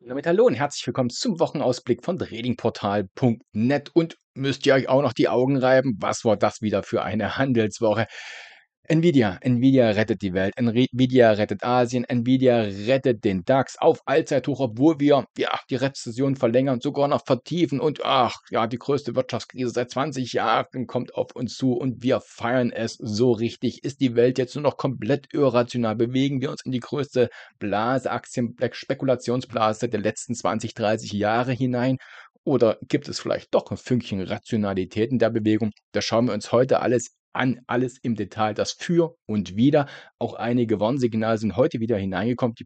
Damit hallo und herzlich willkommen zum Wochenausblick von tradingportal.net und müsst ihr euch auch noch die Augen reiben, was war das wieder für eine Handelswoche? Nvidia, Nvidia rettet die Welt, Nvidia rettet Asien, Nvidia rettet den DAX auf Allzeithoch, obwohl wir ja, die Rezession verlängern, sogar noch vertiefen und ach ja, die größte Wirtschaftskrise seit 20 Jahren kommt auf uns zu und wir feiern es so richtig. Ist die Welt jetzt nur noch komplett irrational? Bewegen wir uns in die größte Blase, Aktien-Spekulationsblase der letzten 20, 30 Jahre hinein? Oder gibt es vielleicht doch ein Fünkchen Rationalität in der Bewegung? Das schauen wir uns heute alles an alles im Detail, das für und wieder. Auch einige Warnsignale sind heute wieder hineingekommen. Die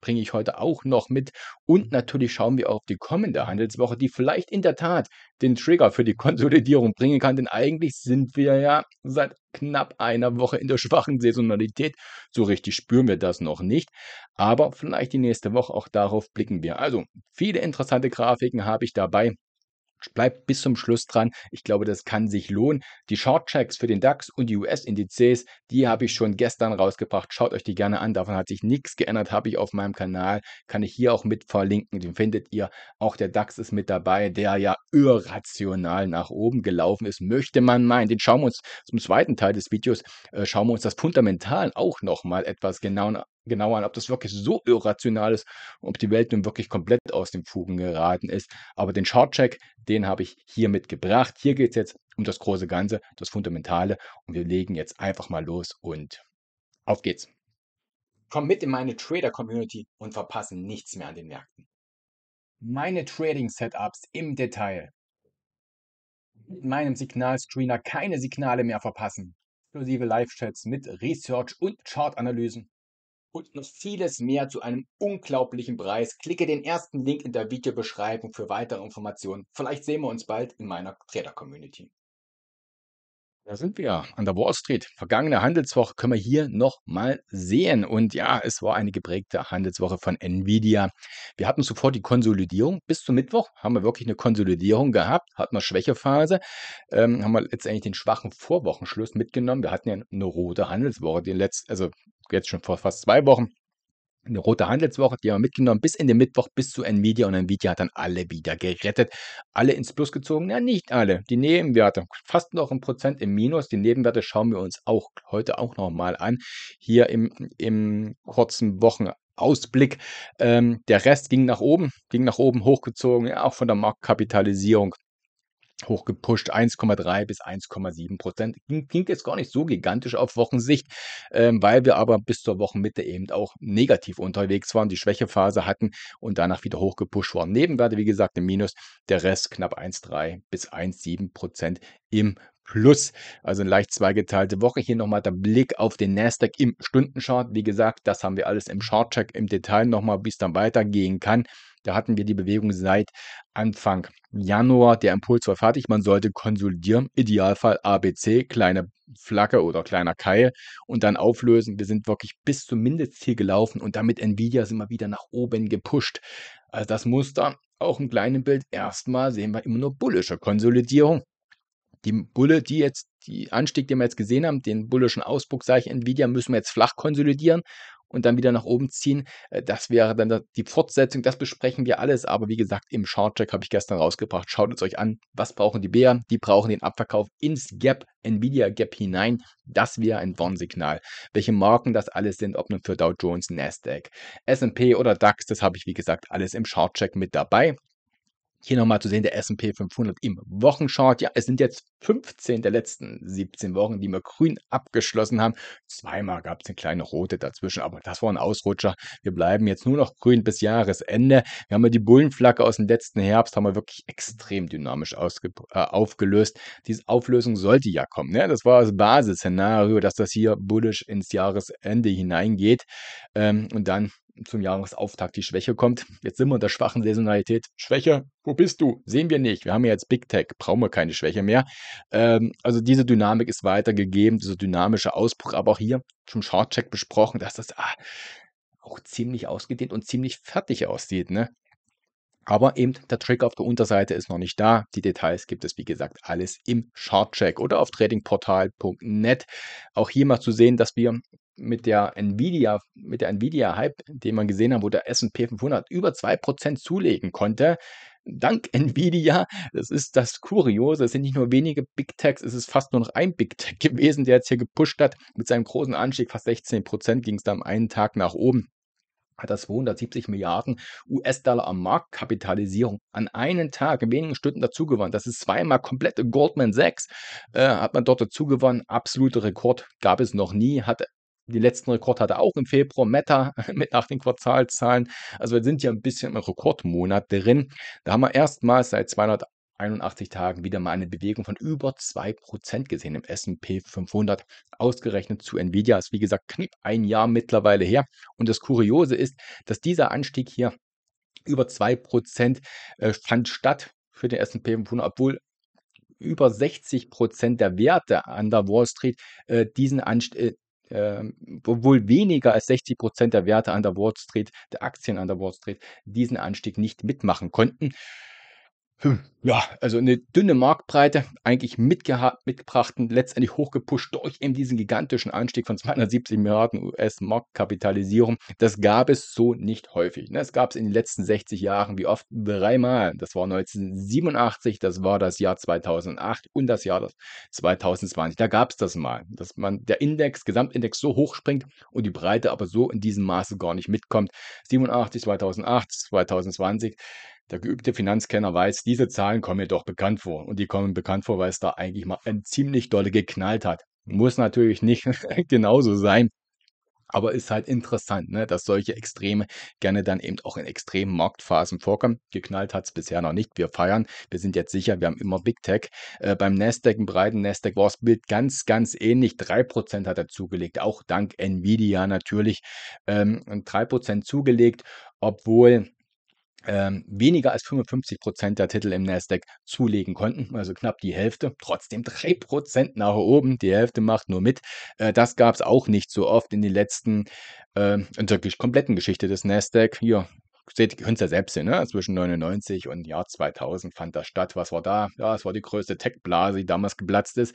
bringe ich heute auch noch mit. Und natürlich schauen wir auf die kommende Handelswoche, die vielleicht in der Tat den Trigger für die Konsolidierung bringen kann. Denn eigentlich sind wir ja seit knapp einer Woche in der schwachen Saisonalität. So richtig spüren wir das noch nicht. Aber vielleicht die nächste Woche auch darauf blicken wir. Also viele interessante Grafiken habe ich dabei bleibt bis zum Schluss dran. Ich glaube, das kann sich lohnen. Die Shortchecks für den DAX und die US-Indizes, die habe ich schon gestern rausgebracht. Schaut euch die gerne an. Davon hat sich nichts geändert. Habe ich auf meinem Kanal. Kann ich hier auch mit verlinken. Den findet ihr. Auch der DAX ist mit dabei, der ja irrational nach oben gelaufen ist. Möchte man meinen. Den schauen wir uns zum zweiten Teil des Videos, äh, schauen wir uns das Fundamental auch nochmal etwas genau, genau an, ob das wirklich so irrational ist, ob die Welt nun wirklich komplett aus den Fugen geraten ist. Aber den Shortcheck, den habe ich hier mitgebracht. Hier geht es jetzt um das große Ganze, das Fundamentale. Und wir legen jetzt einfach mal los und auf geht's. Komm mit in meine Trader-Community und verpasse nichts mehr an den Märkten. Meine Trading-Setups im Detail. Mit meinem Signalscreener keine Signale mehr verpassen. Inklusive Live-Chats mit Research und Chart-Analysen und noch vieles mehr zu einem unglaublichen Preis. Klicke den ersten Link in der Videobeschreibung für weitere Informationen. Vielleicht sehen wir uns bald in meiner Trader Community. Da sind wir an der Wall Street. Vergangene Handelswoche können wir hier nochmal sehen. Und ja, es war eine geprägte Handelswoche von Nvidia. Wir hatten sofort die Konsolidierung. Bis zum Mittwoch haben wir wirklich eine Konsolidierung gehabt, hatten wir Schwächephase, ähm, haben wir letztendlich den schwachen Vorwochenschluss mitgenommen. Wir hatten ja eine rote Handelswoche, den letzt, also jetzt schon vor fast zwei Wochen eine rote Handelswoche, die haben wir mitgenommen, bis in den Mittwoch, bis zu Nvidia und Nvidia hat dann alle wieder gerettet, alle ins Plus gezogen, ja nicht alle, die Nebenwerte, fast noch ein Prozent im Minus, die Nebenwerte schauen wir uns auch heute auch nochmal an, hier im, im kurzen Wochenausblick. Ähm, der Rest ging nach oben, ging nach oben hochgezogen, ja, auch von der Marktkapitalisierung hochgepusht, 1,3 bis 1,7 Prozent. Ging, ging, jetzt gar nicht so gigantisch auf Wochensicht, ähm, weil wir aber bis zur Wochenmitte eben auch negativ unterwegs waren, die Schwächephase hatten und danach wieder hochgepusht waren. Nebenwerte, wie gesagt, im Minus, der Rest knapp 1,3 bis 1,7 Prozent im Plus. Also eine leicht zweigeteilte Woche. Hier nochmal der Blick auf den Nasdaq im Stundenchart. Wie gesagt, das haben wir alles im Chartcheck im Detail nochmal, wie es dann weitergehen kann. Da hatten wir die Bewegung seit Anfang Januar. Der Impuls war fertig. Man sollte konsolidieren. Idealfall ABC, kleine Flagge oder kleiner Keil und dann auflösen. Wir sind wirklich bis zum Mindestziel gelaufen und damit Nvidia sind wir wieder nach oben gepusht. Also das Muster, auch im kleinen Bild, erstmal sehen wir immer nur bullische Konsolidierung. Die Bulle, die jetzt, die Anstieg, den wir jetzt gesehen haben, den bullischen Ausbruch, sage ich Nvidia, müssen wir jetzt flach konsolidieren und dann wieder nach oben ziehen. Äh, das wäre dann die Fortsetzung, das besprechen wir alles. Aber wie gesagt, im Shortcheck habe ich gestern rausgebracht. Schaut es euch an. Was brauchen die Bären? Die brauchen den Abverkauf ins Gap, Nvidia Gap hinein. Das wäre ein Warnsignal. Welche Marken das alles sind, ob nun für Dow Jones, Nasdaq, S&P oder DAX, das habe ich wie gesagt alles im Shortcheck mit dabei. Hier nochmal zu sehen, der S&P 500 im Wochenchart. Ja, es sind jetzt 15 der letzten 17 Wochen, die wir grün abgeschlossen haben. Zweimal gab es eine kleine rote dazwischen, aber das war ein Ausrutscher. Wir bleiben jetzt nur noch grün bis Jahresende. Wir haben ja die Bullenflagge aus dem letzten Herbst, haben wir wirklich extrem dynamisch äh, aufgelöst. Diese Auflösung sollte ja kommen. Ne? Das war das Basisszenario, dass das hier bullisch ins Jahresende hineingeht. Ähm, und dann zum Jahresauftakt die Schwäche kommt. Jetzt sind wir unter schwachen Saisonalität. Schwäche, wo bist du? Sehen wir nicht. Wir haben ja jetzt Big Tech, brauchen wir keine Schwäche mehr. Ähm, also diese Dynamik ist weitergegeben, dieser dynamische Ausbruch, aber auch hier zum Shortcheck besprochen, dass das ah, auch ziemlich ausgedehnt und ziemlich fertig aussieht. Ne? Aber eben der Trick auf der Unterseite ist noch nicht da. Die Details gibt es, wie gesagt, alles im Shortcheck oder auf tradingportal.net. Auch hier mal zu sehen, dass wir mit der Nvidia, mit der Nvidia-Hype, den man gesehen hat, wo der S&P 500 über 2% zulegen konnte, dank Nvidia, das ist das Kuriose, es sind nicht nur wenige Big Techs, es ist fast nur noch ein Big Tech gewesen, der jetzt hier gepusht hat, mit seinem großen Anstieg, fast 16% ging es da am einen Tag nach oben hat das 270 Milliarden US-Dollar an Marktkapitalisierung an einem Tag in wenigen Stunden dazugewonnen. Das ist zweimal komplette Goldman Sachs, äh, hat man dort dazugewonnen. Absoluter Rekord gab es noch nie, hat die letzten Rekord hatte auch im Februar Meta mit nach den Quartalzahlen. Also wir sind ja ein bisschen im Rekordmonat drin. Da haben wir erstmals seit 281 Tagen wieder mal eine Bewegung von über 2% gesehen im S&P 500. Ausgerechnet zu Nvidia ist wie gesagt knapp ein Jahr mittlerweile her. Und das Kuriose ist, dass dieser Anstieg hier über 2% äh, fand statt für den S&P 500, obwohl über 60 Prozent der Werte an der Wall Street äh, diesen Anst äh, äh, wohl weniger als 60 Prozent der Werte an der Wall Street, der Aktien an der Wall Street, diesen Anstieg nicht mitmachen konnten. Hm, ja, also eine dünne Marktbreite, eigentlich mitgebracht und letztendlich hochgepusht durch eben diesen gigantischen Anstieg von 270 Milliarden US-Marktkapitalisierung. Das gab es so nicht häufig. Ne? Das gab es in den letzten 60 Jahren wie oft dreimal. Das war 1987, das war das Jahr 2008 und das Jahr 2020. Da gab es das mal, dass man der Index, Gesamtindex so hoch springt und die Breite aber so in diesem Maße gar nicht mitkommt. 87, 2008, 2020 der geübte Finanzkenner weiß, diese Zahlen kommen mir doch bekannt vor. Und die kommen bekannt vor, weil es da eigentlich mal ein ziemlich dolle geknallt hat. Muss natürlich nicht genauso sein. Aber ist halt interessant, ne, dass solche Extreme gerne dann eben auch in extremen Marktphasen vorkommen. Geknallt hat es bisher noch nicht. Wir feiern. Wir sind jetzt sicher, wir haben immer Big Tech. Äh, beim Nasdaq, im breiten Nasdaq war das Bild ganz, ganz ähnlich. 3% hat er zugelegt, auch dank Nvidia natürlich. Ähm, 3% zugelegt, obwohl ähm, weniger als 55 Prozent der Titel im Nasdaq zulegen konnten, also knapp die Hälfte, trotzdem drei Prozent nach oben, die Hälfte macht nur mit. Äh, das gab es auch nicht so oft in den letzten, äh, in der kompletten Geschichte des Nasdaq. Hier, seht, könnt ihr ja selbst sehen, ne? zwischen 99 und Jahr 2000 fand das statt. Was war da? Ja, es war die größte Tech-Blase, die damals geplatzt ist.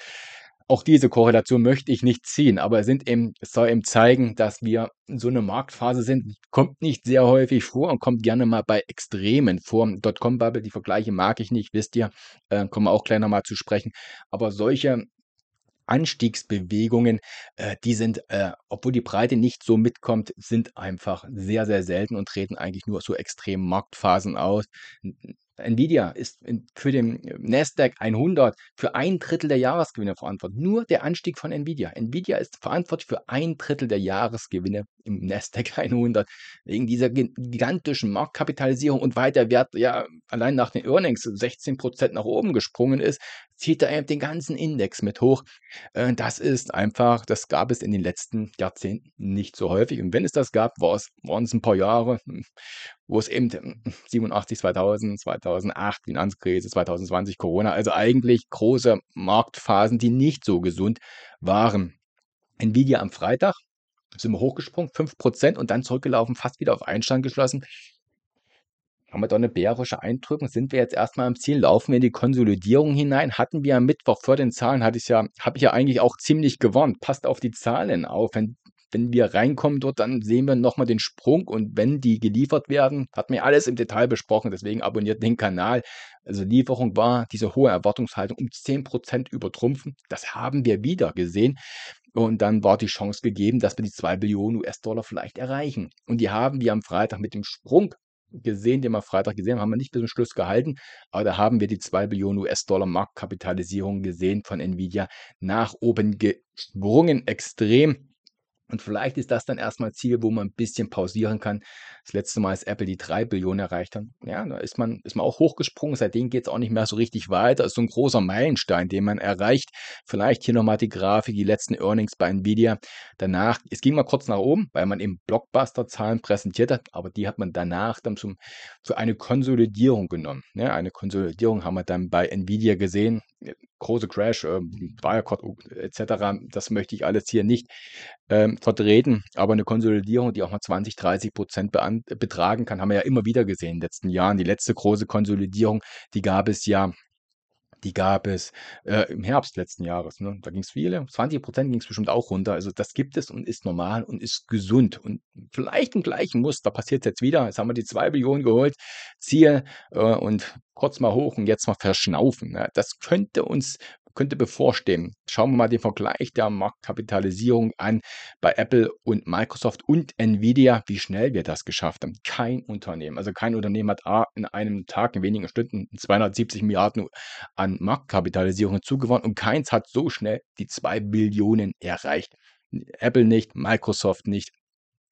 Auch diese Korrelation möchte ich nicht ziehen, aber sind eben, es soll eben zeigen, dass wir in so eine Marktphase sind, kommt nicht sehr häufig vor und kommt gerne mal bei Extremen vor. Dotcom-Bubble, die Vergleiche mag ich nicht, wisst ihr, äh, kommen wir auch gleich nochmal zu sprechen. Aber solche Anstiegsbewegungen, äh, die sind, äh, obwohl die Breite nicht so mitkommt, sind einfach sehr, sehr selten und treten eigentlich nur so extremen Marktphasen aus. Nvidia ist für den äh, Nasdaq 100 für ein Drittel der Jahresgewinne verantwortlich. Nur der Anstieg von Nvidia. Nvidia ist verantwortlich für ein Drittel der Jahresgewinne im Nasdaq 100 wegen dieser gigantischen Marktkapitalisierung und weil der Wert ja allein nach den Earnings 16 Prozent nach oben gesprungen ist, zieht er eben den ganzen Index mit hoch. Äh, das ist einfach, das gab es in den letzten Jahrzehnten nicht so häufig und wenn es das gab, war es, waren es ein paar Jahre hm wo es eben 87, 2000, 2008, Finanzkrise, 2020, Corona, also eigentlich große Marktphasen, die nicht so gesund waren. Nvidia am Freitag sind wir hochgesprungen, 5% und dann zurückgelaufen, fast wieder auf Einstand geschlossen. Haben wir doch eine bärische Eindrückung, sind wir jetzt erstmal am Ziel, laufen wir in die Konsolidierung hinein. Hatten wir am Mittwoch vor den Zahlen, hatte ich ja, habe ich ja eigentlich auch ziemlich gewonnen. Passt auf die Zahlen auf, wenn wenn wir reinkommen dort, dann sehen wir nochmal den Sprung und wenn die geliefert werden, hat mir alles im Detail besprochen, deswegen abonniert den Kanal. Also Lieferung war diese hohe Erwartungshaltung um 10% übertrumpfen. Das haben wir wieder gesehen. Und dann war die Chance gegeben, dass wir die 2 Billionen US-Dollar vielleicht erreichen. Und die haben wir am Freitag mit dem Sprung gesehen, den wir am Freitag gesehen haben, haben wir nicht bis zum Schluss gehalten, aber da haben wir die 2 Billionen US-Dollar Marktkapitalisierung gesehen von Nvidia nach oben gesprungen, extrem. Und vielleicht ist das dann erstmal ein Ziel, wo man ein bisschen pausieren kann. Das letzte Mal, als Apple die 3 Billionen erreicht hat, ja, da ist man, ist man auch hochgesprungen. Seitdem geht es auch nicht mehr so richtig weiter. Das Ist so ein großer Meilenstein, den man erreicht. Vielleicht hier nochmal die Grafik, die letzten Earnings bei Nvidia. Danach, es ging mal kurz nach oben, weil man eben Blockbuster-Zahlen präsentiert hat, aber die hat man danach dann zum, für eine Konsolidierung genommen. Ja, eine Konsolidierung haben wir dann bei Nvidia gesehen große Crash, äh, Wirecard etc., das möchte ich alles hier nicht ähm, vertreten, aber eine Konsolidierung, die auch mal 20, 30 Prozent betragen kann, haben wir ja immer wieder gesehen in den letzten Jahren. Die letzte große Konsolidierung, die gab es ja die gab es äh, im Herbst letzten Jahres. Ne? Da ging es viele, 20 Prozent ging es bestimmt auch runter. Also das gibt es und ist normal und ist gesund. Und vielleicht im gleichen Muster passiert es jetzt wieder. Jetzt haben wir die 2 Billionen geholt, Ziel äh, und kurz mal hoch und jetzt mal verschnaufen. Ne? Das könnte uns könnte bevorstehen. Schauen wir mal den Vergleich der Marktkapitalisierung an bei Apple und Microsoft und Nvidia, wie schnell wir das geschafft haben. Kein Unternehmen, also kein Unternehmen hat A, in einem Tag, in wenigen Stunden 270 Milliarden an Marktkapitalisierung zugewonnen und keins hat so schnell die 2 Billionen erreicht. Apple nicht, Microsoft nicht,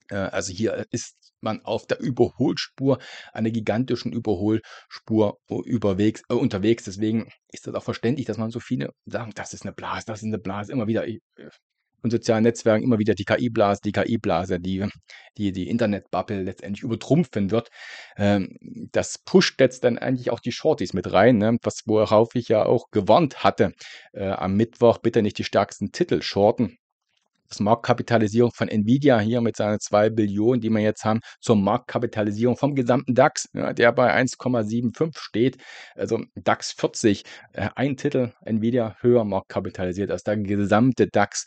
äh, also hier ist man auf der Überholspur, einer gigantischen Überholspur äh, überwegs, äh, unterwegs. Deswegen ist das auch verständlich, dass man so viele sagen, das ist eine Blase, das ist eine Blase, immer wieder. in äh, sozialen Netzwerken immer wieder die KI-Blase, die KI-Blase, die, die die Internet-Bubble letztendlich übertrumpfen wird. Ähm, das pusht jetzt dann eigentlich auch die Shorties mit rein, ne? was worauf ich ja auch gewarnt hatte äh, am Mittwoch, bitte nicht die stärksten Titel shorten das Marktkapitalisierung von Nvidia hier mit seinen 2 Billionen, die wir jetzt haben, zur Marktkapitalisierung vom gesamten DAX, ja, der bei 1,75 steht. Also DAX 40, äh, ein Titel Nvidia höher marktkapitalisiert als der gesamte DAX.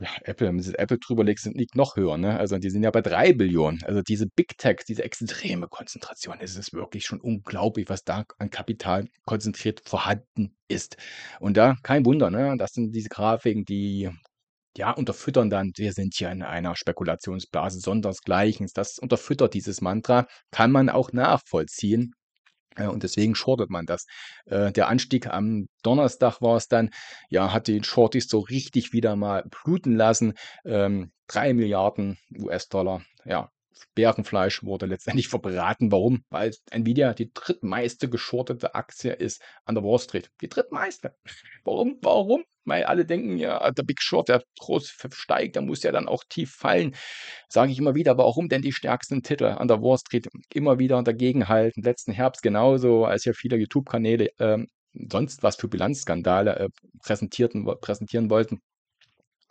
Ja, Apple, wenn du Apple drüber legst, liegt noch höher. Ne? Also die sind ja bei 3 Billionen. Also diese Big Tech, diese extreme Konzentration, es ist wirklich schon unglaublich, was da an Kapital konzentriert vorhanden ist. Und da kein Wunder, ne? das sind diese Grafiken, die ja, unterfüttern dann, wir sind hier in einer Spekulationsblase sondersgleichens. Das unterfüttert dieses Mantra, kann man auch nachvollziehen. Äh, und deswegen shortet man das. Äh, der Anstieg am Donnerstag war es dann, ja, hat den Shorties so richtig wieder mal bluten lassen. Ähm, 3 Milliarden US-Dollar, ja, Bärenfleisch wurde letztendlich verbraten. Warum? Weil Nvidia die drittmeiste geschortete Aktie ist an der Wall Street. Die drittmeiste. Warum? Warum? Weil alle denken, ja, der Big Short, der groß steigt, der muss ja dann auch tief fallen. Sage ich immer wieder, warum denn die stärksten Titel an der Wall Street immer wieder dagegenhalten? Letzten Herbst genauso, als ja viele YouTube-Kanäle ähm, sonst was für Bilanzskandale äh, präsentierten, präsentieren wollten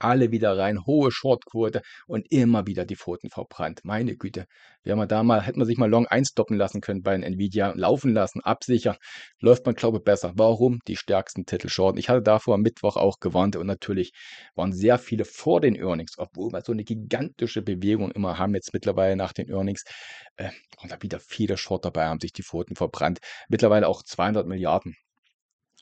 alle wieder rein, hohe Shortquote und immer wieder die Pfoten verbrannt. Meine Güte, wäre man da mal, hätte man sich mal Long einstoppen lassen können bei Nvidia, laufen lassen, absichern, läuft man, glaube ich, besser. Warum? Die stärksten Titel shorten. Ich hatte davor am Mittwoch auch gewarnt und natürlich waren sehr viele vor den Earnings, obwohl wir so eine gigantische Bewegung immer haben, jetzt mittlerweile nach den Earnings, äh, und da wieder viele Short dabei, haben sich die Pfoten verbrannt. Mittlerweile auch 200 Milliarden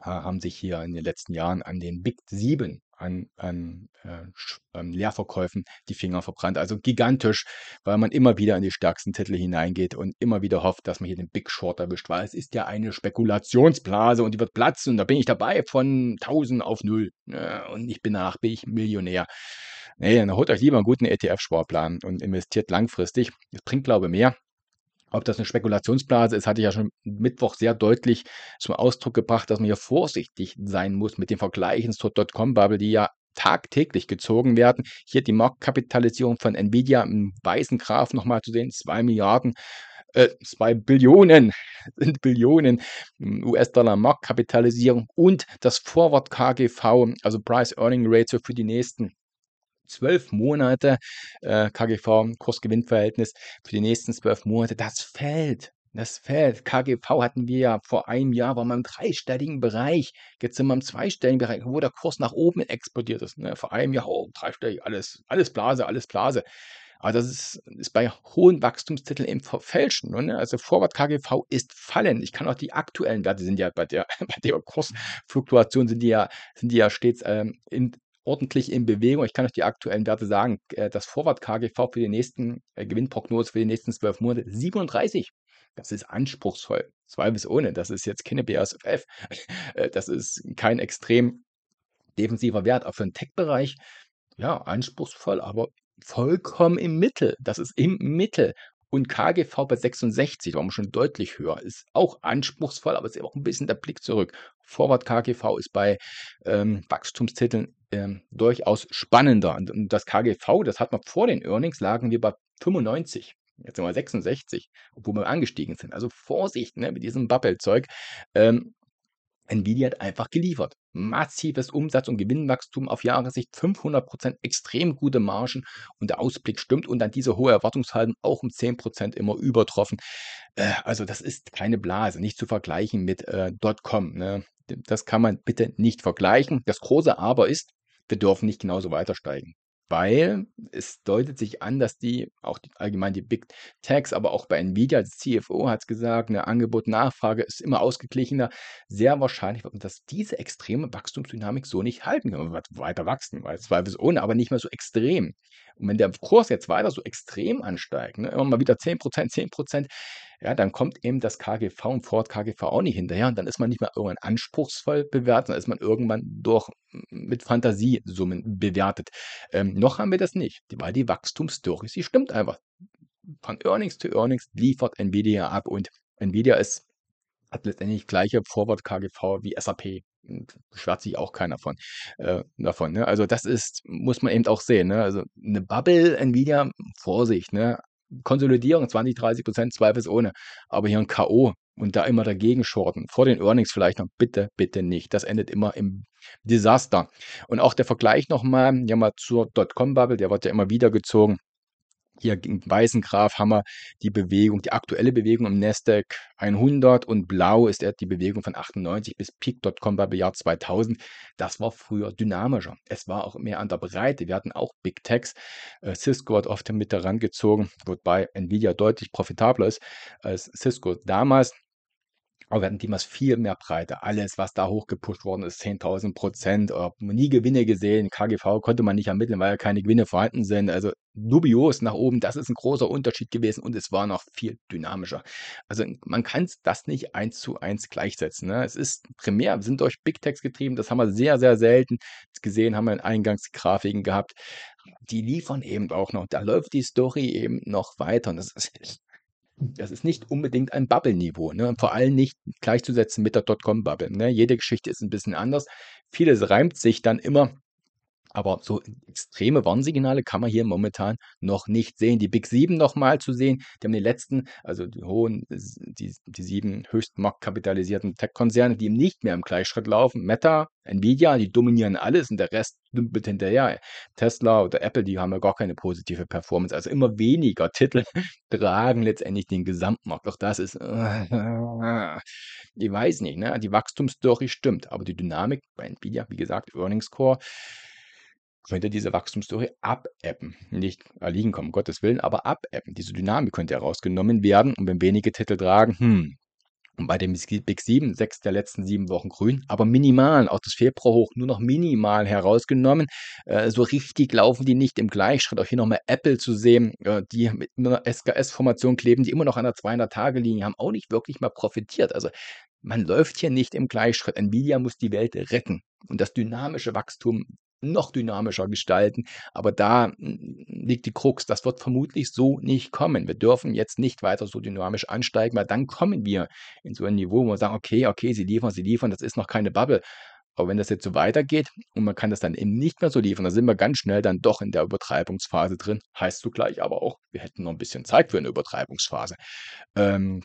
äh, haben sich hier in den letzten Jahren an den Big 7 an, an äh, ähm, Leerverkäufen die Finger verbrannt. Also gigantisch, weil man immer wieder in die stärksten Titel hineingeht und immer wieder hofft, dass man hier den Big Short erwischt, weil es ist ja eine Spekulationsblase und die wird platzen und da bin ich dabei von 1000 auf 0 ne? und ich bin danach, bin ich Millionär. Nee, dann holt euch lieber einen guten ETF-Sparplan und investiert langfristig. Das bringt, glaube ich, mehr ob das eine Spekulationsblase ist, hatte ich ja schon Mittwoch sehr deutlich zum Ausdruck gebracht, dass man hier vorsichtig sein muss mit den Vergleichen zur Dotcom-Bubble, die ja tagtäglich gezogen werden. Hier die Marktkapitalisierung von Nvidia im weißen Graph nochmal zu sehen, 2 Milliarden. Äh, 2 Billionen, sind Billionen US-Dollar Marktkapitalisierung und das Forward KGV, also Price Earning Ratio für die nächsten zwölf Monate äh, KGV, Kursgewinnverhältnis für die nächsten zwölf Monate, das fällt. Das fällt. KGV hatten wir ja vor einem Jahr, waren wir im dreistelligen Bereich. Jetzt sind wir im zweistelligen Bereich, wo der Kurs nach oben explodiert ist. Ne? Vor einem Jahr, oh, dreistellig, alles, alles Blase, alles Blase. Aber also das ist, ist bei hohen Wachstumstiteln im verfälschen. Ne? Also vorwart KGV ist fallen. Ich kann auch die aktuellen Werte sind ja bei der, bei der Kursfluktuation sind die ja, sind die ja stets ähm, in, ordentlich in Bewegung. Ich kann euch die aktuellen Werte sagen. Äh, das Vorwart-KGV für die nächsten äh, Gewinnprognose für die nächsten zwölf Monate 37. Das ist anspruchsvoll. Zwei bis ohne. Das ist jetzt keine BASFF. Äh, das ist kein extrem defensiver Wert. Auch für den Tech-Bereich, ja, anspruchsvoll, aber vollkommen im Mittel. Das ist im Mittel. Und KGV bei 66, da wir schon deutlich höher, ist auch anspruchsvoll, aber ist eben auch ein bisschen der Blick zurück. Forward KGV ist bei ähm, Wachstumstiteln ähm, durchaus spannender. Und das KGV, das hat man vor den Earnings, lagen wir bei 95. Jetzt sind wir 66, obwohl wir angestiegen sind. Also Vorsicht ne, mit diesem Babbelzeug. Ähm, Nvidia hat einfach geliefert. Massives Umsatz- und Gewinnwachstum auf Jahressicht, 500 Prozent, extrem gute Margen und der Ausblick stimmt und dann diese hohe Erwartungshaltung auch um 10 Prozent immer übertroffen. Äh, also das ist keine Blase, nicht zu vergleichen mit äh, .com. Ne? Das kann man bitte nicht vergleichen. Das große Aber ist, wir dürfen nicht genauso weiter steigen weil es deutet sich an, dass die, auch die, allgemein die Big Techs, aber auch bei Nvidia, das CFO hat es gesagt, eine Angebot-Nachfrage ist immer ausgeglichener, sehr wahrscheinlich, dass diese extreme Wachstumsdynamik so nicht halten kann, weiter wachsen, weil zweifelsohne, aber nicht mehr so extrem. Und wenn der Kurs jetzt weiter so extrem ansteigt, ne, immer mal wieder 10%, 10%, ja, dann kommt eben das KGV und Ford KGV auch nicht hinterher und dann ist man nicht mehr irgendwann anspruchsvoll bewertet, sondern ist man irgendwann durch mit Fantasiesummen bewertet. Ähm, noch haben wir das nicht, weil die Wachstumsstory, sie stimmt einfach. Von Earnings zu Earnings liefert Nvidia ab und Nvidia ist, hat letztendlich gleiche Forward KGV wie SAP beschwert sich auch keiner von, äh, davon. Ne? Also das ist, muss man eben auch sehen. Ne? Also eine Bubble, Nvidia, Vorsicht. Ne? Konsolidierung 20, 30 Prozent zweifelsohne. Aber hier ein K.O. und da immer dagegen shorten. Vor den Earnings vielleicht noch. Bitte, bitte nicht. Das endet immer im Desaster. Und auch der Vergleich nochmal, ja mal zur Dotcom-Bubble, der wird ja immer wieder gezogen hier im weißen Graph haben wir die Bewegung, die aktuelle Bewegung im Nasdaq 100 und blau ist die Bewegung von 98 bis Peak.com bei Jahr 2000. Das war früher dynamischer. Es war auch mehr an der Breite. Wir hatten auch Big Techs. Äh, Cisco hat oft mit herangezogen, wobei Nvidia deutlich profitabler ist als Cisco damals. Aber wir hatten Themas viel mehr Breite. Alles, was da hochgepusht worden ist, 10.000 Prozent, nie Gewinne gesehen. KGV konnte man nicht ermitteln, weil ja keine Gewinne vorhanden sind. Also dubios nach oben, das ist ein großer Unterschied gewesen und es war noch viel dynamischer. Also man kann das nicht eins zu eins gleichsetzen. Ne? Es ist primär, wir sind durch Big Techs getrieben, das haben wir sehr, sehr selten gesehen, haben wir in Eingangsgrafiken gehabt. Die liefern eben auch noch, da läuft die Story eben noch weiter und das ist das ist nicht unbedingt ein Bubble-Niveau. Ne? Vor allem nicht gleichzusetzen mit der Dotcom-Bubble. Ne? Jede Geschichte ist ein bisschen anders. Vieles reimt sich dann immer aber so extreme Warnsignale kann man hier momentan noch nicht sehen. Die Big 7 nochmal zu sehen, die haben die letzten, also die hohen, die, die sieben höchst marktkapitalisierten Tech-Konzerne, die eben nicht mehr im Gleichschritt laufen. Meta, Nvidia, die dominieren alles und der Rest dümpelt hinterher. Tesla oder Apple, die haben ja gar keine positive Performance. Also immer weniger Titel tragen letztendlich den Gesamtmarkt. Doch das ist, ich weiß nicht, ne? die Wachstumsstory stimmt, aber die Dynamik bei Nvidia, wie gesagt, Earnings Core, könnte diese Wachstumsstory abebben. Nicht erliegen kommen, Gottes Willen, aber abebben. Diese Dynamik könnte herausgenommen werden. Und wenn wenige Titel tragen, hm, und bei dem Big 7, sechs der letzten sieben Wochen grün, aber minimal, auch das Februar hoch, nur noch minimal herausgenommen. Äh, so richtig laufen die nicht im Gleichschritt. Auch hier nochmal Apple zu sehen, äh, die mit einer SKS-Formation kleben, die immer noch an der 200-Tage-Linie haben, auch nicht wirklich mal profitiert. Also man läuft hier nicht im Gleichschritt. Nvidia muss die Welt retten. Und das dynamische Wachstum noch dynamischer gestalten. Aber da hm, liegt die Krux. Das wird vermutlich so nicht kommen. Wir dürfen jetzt nicht weiter so dynamisch ansteigen, weil dann kommen wir in so ein Niveau, wo wir sagen, okay, okay, sie liefern, sie liefern, das ist noch keine Bubble. Aber wenn das jetzt so weitergeht und man kann das dann eben nicht mehr so liefern, dann sind wir ganz schnell dann doch in der Übertreibungsphase drin. Heißt zugleich aber auch, wir hätten noch ein bisschen Zeit für eine Übertreibungsphase. Ähm,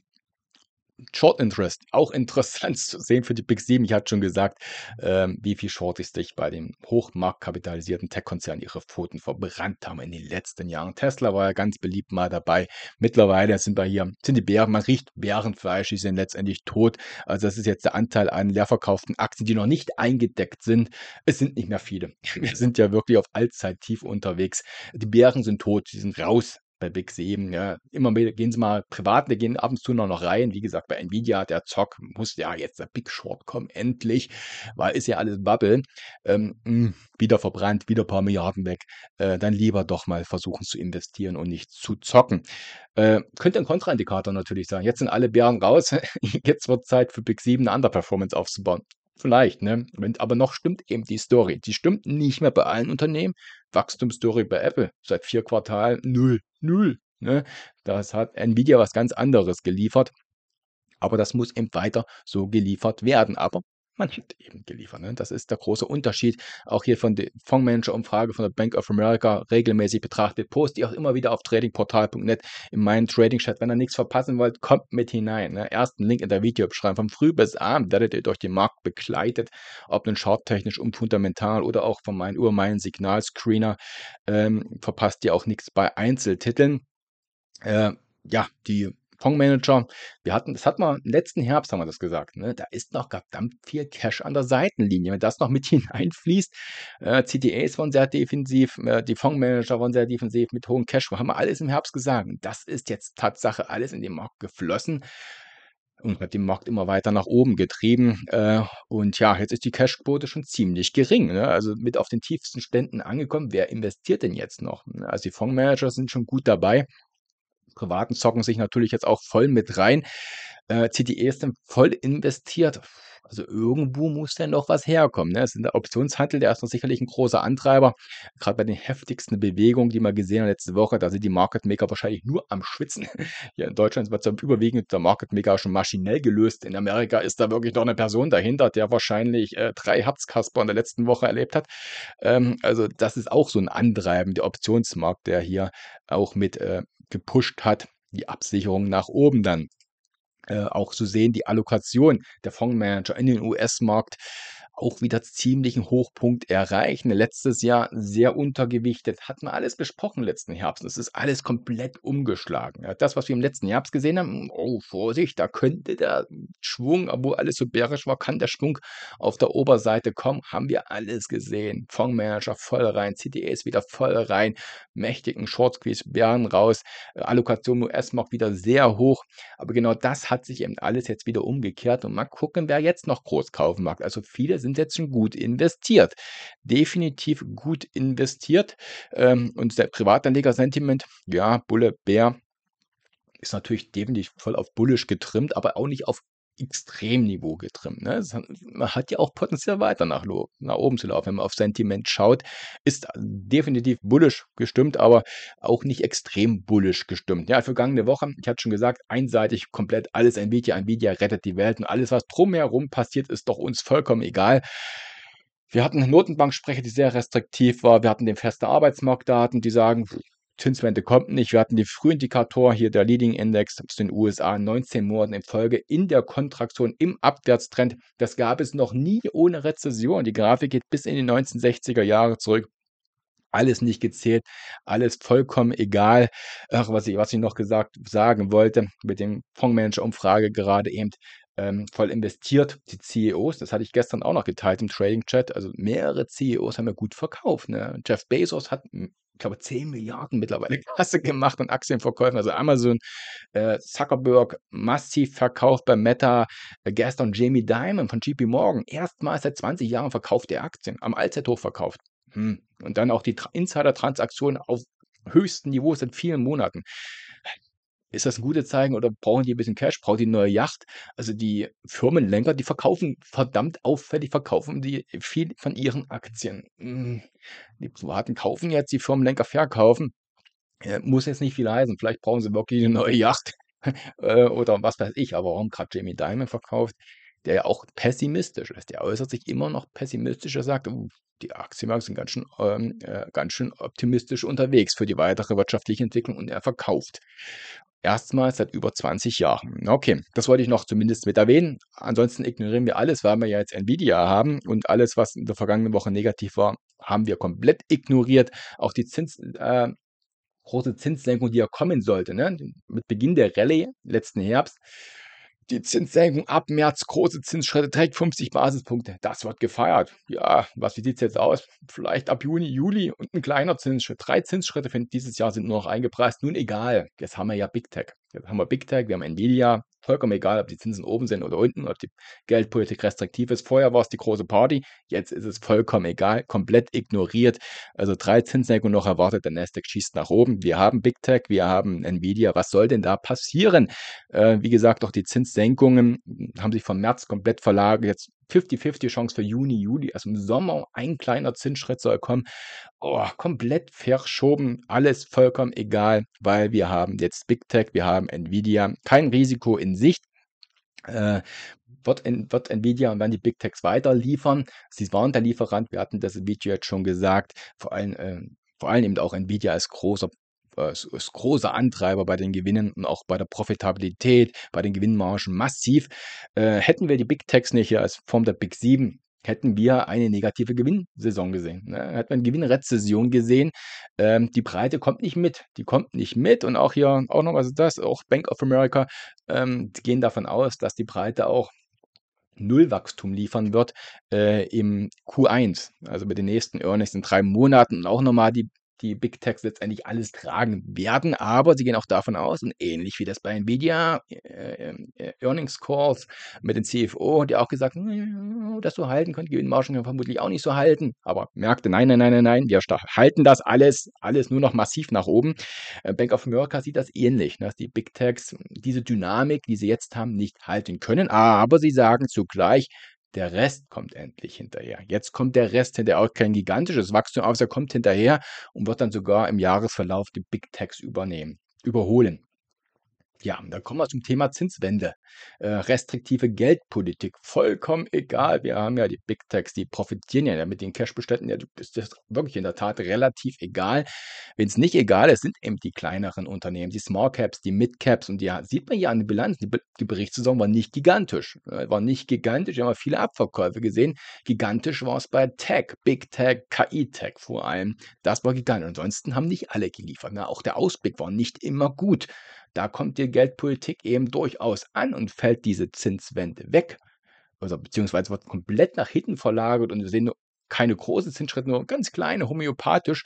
Short Interest, auch interessant zu sehen für die Big 7. Ich hatte schon gesagt, ähm, wie viel Short Shorties sich bei den hochmarktkapitalisierten Tech-Konzernen ihre Pfoten verbrannt haben in den letzten Jahren. Tesla war ja ganz beliebt mal dabei. Mittlerweile sind wir hier, sind die Bären, man riecht Bärenfleisch, die sind letztendlich tot. Also das ist jetzt der Anteil an leerverkauften Aktien, die noch nicht eingedeckt sind. Es sind nicht mehr viele. Wir sind ja wirklich auf Allzeit tief unterwegs. Die Bären sind tot, die sind raus bei Big 7, ja, immer wieder gehen sie mal privat, wir gehen ab und zu noch, noch rein. Wie gesagt, bei Nvidia, der Zock muss ja jetzt der Big Short kommen, endlich, weil ist ja alles Bubble. Ähm, mh, hm, wieder verbrannt, wieder ein paar Milliarden weg. Äh, dann lieber doch mal versuchen zu investieren und nicht zu zocken. Äh, könnte ein Kontraindikator natürlich sein. Jetzt sind alle Bären raus. jetzt wird Zeit für Big 7 eine Underperformance aufzubauen. Vielleicht, ne? aber noch stimmt eben die Story. Die stimmt nicht mehr bei allen Unternehmen. Wachstumsstory bei Apple seit vier Quartalen null, null. Ne? Das hat Nvidia was ganz anderes geliefert. Aber das muss eben weiter so geliefert werden. Aber man hat eben geliefert. Ne? Das ist der große Unterschied. Auch hier von der Fondsmanager-Umfrage von der Bank of America regelmäßig betrachtet. Post die auch immer wieder auf tradingportal.net in meinen Trading-Chat. Wenn ihr nichts verpassen wollt, kommt mit hinein. Ne? Ersten Link in der Videobeschreibung. Vom Früh bis Abend werdet ihr durch den Markt begleitet, ob nun charttechnisch und fundamental oder auch von meinen, über meinen Signalscreener. Ähm, verpasst ihr auch nichts bei Einzeltiteln. Äh, ja, die Fondsmanager. Wir hatten, das hat man letzten Herbst, haben wir das gesagt, ne? da ist noch verdammt viel Cash an der Seitenlinie. Wenn das noch mit hineinfließt, äh, CTAs waren sehr defensiv, äh, die Fondsmanager waren sehr defensiv mit hohem Cash. haben Wir alles im Herbst gesagt. Das ist jetzt Tatsache alles in den Markt geflossen und hat den Markt immer weiter nach oben getrieben. Äh, und ja, jetzt ist die Cashquote schon ziemlich gering. Ne? Also mit auf den tiefsten Ständen angekommen. Wer investiert denn jetzt noch? Also die Fondsmanager sind schon gut dabei. Privaten zocken sich natürlich jetzt auch voll mit rein. Äh, CDE ist dann voll investiert. Also irgendwo muss denn noch was herkommen. Ne? Das ist der Optionshandel, der ist noch sicherlich ein großer Antreiber. Gerade bei den heftigsten Bewegungen, die man gesehen hat letzte Woche, da sind die Market Maker wahrscheinlich nur am Schwitzen. Hier in Deutschland wird zum überwiegend der Market Maker schon maschinell gelöst. In Amerika ist da wirklich noch eine Person dahinter, der wahrscheinlich äh, drei Herzkasper in der letzten Woche erlebt hat. Ähm, also das ist auch so ein Antreiben, der Optionsmarkt, der hier auch mit äh, gepusht hat, die Absicherung nach oben dann. Äh, auch zu sehen, die Allokation der Fondsmanager in den US-Markt auch wieder ziemlichen Hochpunkt erreichen. Letztes Jahr sehr untergewichtet, hat man alles besprochen letzten Herbst. Es ist alles komplett umgeschlagen. Das, was wir im letzten Herbst gesehen haben, mm, oh Vorsicht, da könnte der Schwung, obwohl alles so bärisch war, kann der Schwung auf der Oberseite kommen. Haben wir alles gesehen. Fondsmanager voll rein, CDS wieder voll rein, mächtigen Short Squeeze, Bären raus, äh, Allokation US-Markt wieder sehr hoch. Aber genau das hat sich eben alles jetzt wieder umgekehrt und mal gucken, wer jetzt noch groß kaufen mag. Also viele sind jetzt schon gut investiert. Definitiv gut investiert. Ähm, und der Privatanleger-Sentiment, ja, Bulle, Bär, ist natürlich definitiv voll auf bullisch getrimmt, aber auch nicht auf Extremniveau getrimmt. Ne? Man hat ja auch potenziell weiter nach, nach oben zu laufen. Wenn man auf Sentiment schaut, ist definitiv bullisch gestimmt, aber auch nicht extrem bullisch gestimmt. Ja, vergangene Woche, ich hatte schon gesagt, einseitig komplett alles Nvidia. Nvidia rettet die Welt und alles, was drumherum passiert, ist doch uns vollkommen egal. Wir hatten eine Notenbanksprecher, die sehr restriktiv war. Wir hatten den festen Arbeitsmarktdaten, die sagen, Zinswende kommt nicht. Wir hatten die Frühindikator hier, der Leading Index aus den USA, 19 Monaten in Folge in der Kontraktion, im Abwärtstrend. Das gab es noch nie ohne Rezession. Die Grafik geht bis in die 1960er Jahre zurück. Alles nicht gezählt, alles vollkommen egal. Ach, was ich, was ich noch gesagt, sagen wollte mit dem Fondsmanager-Umfrage gerade eben ähm, voll investiert, die CEOs. Das hatte ich gestern auch noch geteilt im Trading-Chat. Also mehrere CEOs haben ja gut verkauft. Ne? Jeff Bezos hat, hm, ich glaube, 10 Milliarden mittlerweile Kasse gemacht und Aktien Aktienverkäufen. Also Amazon, äh, Zuckerberg massiv verkauft bei Meta. Äh, gestern Jamie Dimon von JP Morgan. Erstmals seit 20 Jahren verkauft er Aktien, am Allzeithoch verkauft. Hm. Und dann auch die Insider-Transaktionen auf höchsten Niveau seit vielen Monaten. Ist das ein gutes Zeichen oder brauchen die ein bisschen Cash? Brauchen die eine neue Yacht? Also die Firmenlenker, die verkaufen verdammt auffällig, verkaufen die viel von ihren Aktien. Hm, die Privaten kaufen jetzt, die Firmenlenker verkaufen. Äh, muss jetzt nicht viel heißen. Vielleicht brauchen sie wirklich eine neue Yacht äh, oder was weiß ich. Aber warum gerade Jamie Dimon verkauft? der ja auch pessimistisch ist. Der äußert sich immer noch pessimistisch. Er sagt, die Aktienmärkte sind ganz schön, ähm, äh, ganz schön optimistisch unterwegs für die weitere wirtschaftliche Entwicklung und er verkauft. Erstmals seit über 20 Jahren. Okay, das wollte ich noch zumindest mit erwähnen. Ansonsten ignorieren wir alles, weil wir ja jetzt Nvidia haben und alles, was in der vergangenen Woche negativ war, haben wir komplett ignoriert. Auch die Zins, äh, große Zinssenkung, die ja kommen sollte, ne? mit Beginn der Rallye letzten Herbst, die Zinssenkung ab März, große Zinsschritte, trägt 50 Basispunkte. Das wird gefeiert. Ja, was, wie sieht es jetzt aus? Vielleicht ab Juni, Juli und ein kleiner Zinsschritt. Drei Zinsschritte für dieses Jahr sind nur noch eingepreist. Nun egal, jetzt haben wir ja Big Tech haben wir Big Tech, wir haben Nvidia, vollkommen egal, ob die Zinsen oben sind oder unten, ob die Geldpolitik restriktiv ist. Vorher war es die große Party, jetzt ist es vollkommen egal, komplett ignoriert. Also drei Zinssenkungen noch erwartet, der Nasdaq schießt nach oben. Wir haben Big Tech, wir haben Nvidia. Was soll denn da passieren? Äh, wie gesagt, auch die Zinssenkungen haben sich vom März komplett verlagert. Jetzt 50-50 Chance für Juni, Juli, also im Sommer ein kleiner Zinsschritt soll kommen. Oh, komplett verschoben, alles vollkommen egal, weil wir haben jetzt Big Tech, wir haben Nvidia, kein Risiko in Sicht. Äh, wird, wird, Nvidia und werden die Big Techs weiter liefern. Sie waren der Lieferant, wir hatten das Video jetzt schon gesagt, vor allem, äh, vor allem eben auch Nvidia als großer äh, ist großer Antreiber bei den Gewinnen und auch bei der Profitabilität, bei den Gewinnmargen massiv. Äh, hätten wir die Big Techs nicht hier als Form der Big 7, hätten wir eine negative Gewinnsaison gesehen. Ne? Hätten wir eine Gewinnrezession gesehen. Ähm, die Breite kommt nicht mit. Die kommt nicht mit. Und auch hier, auch noch, was ist das? Auch Bank of America ähm, gehen davon aus, dass die Breite auch Nullwachstum liefern wird äh, im Q1, also mit den nächsten Earnings in drei Monaten und auch nochmal die die Big Techs letztendlich alles tragen werden, aber sie gehen auch davon aus, und ähnlich wie das bei Nvidia äh, ähm, äh, Earnings Calls mit dem CFO, die auch gesagt das so halten könnt, Gewinnmargen können vermutlich auch nicht so halten, aber merkte, nein, nein, nein, nein, nein, wir halten das alles, alles nur noch massiv nach oben. Äh, Bank of America sieht das ähnlich, ne, dass die Big Techs diese Dynamik, die sie jetzt haben, nicht halten können, aber sie sagen zugleich, der Rest kommt endlich hinterher. Jetzt kommt der Rest hinterher, auch kein gigantisches Wachstum, aber er kommt hinterher und wird dann sogar im Jahresverlauf die Big Techs übernehmen, überholen. Ja, da kommen wir zum Thema Zinswende. Äh, restriktive Geldpolitik, vollkommen egal. Wir haben ja die Big Techs, die profitieren ja mit den Cashbeständen. Ja, ist das wirklich in der Tat relativ egal. Wenn es nicht egal ist, sind eben die kleineren Unternehmen, die Small Caps, die Mid Caps. Und die sieht man hier an den Bilanzen. Die, die Berichtssaison war nicht gigantisch. Ne? War nicht gigantisch. Wir haben viele Abverkäufe gesehen. Gigantisch war es bei Tech, Big Tech, KI-Tech vor allem. Das war gigantisch. Ansonsten haben nicht alle geliefert. Na, ne? auch der Ausblick war nicht immer gut. Da kommt die Geldpolitik eben durchaus an und fällt diese Zinswende weg. Also beziehungsweise wird komplett nach hinten verlagert und wir sehen nur keine großen Zinsschritte, nur ganz kleine, homöopathisch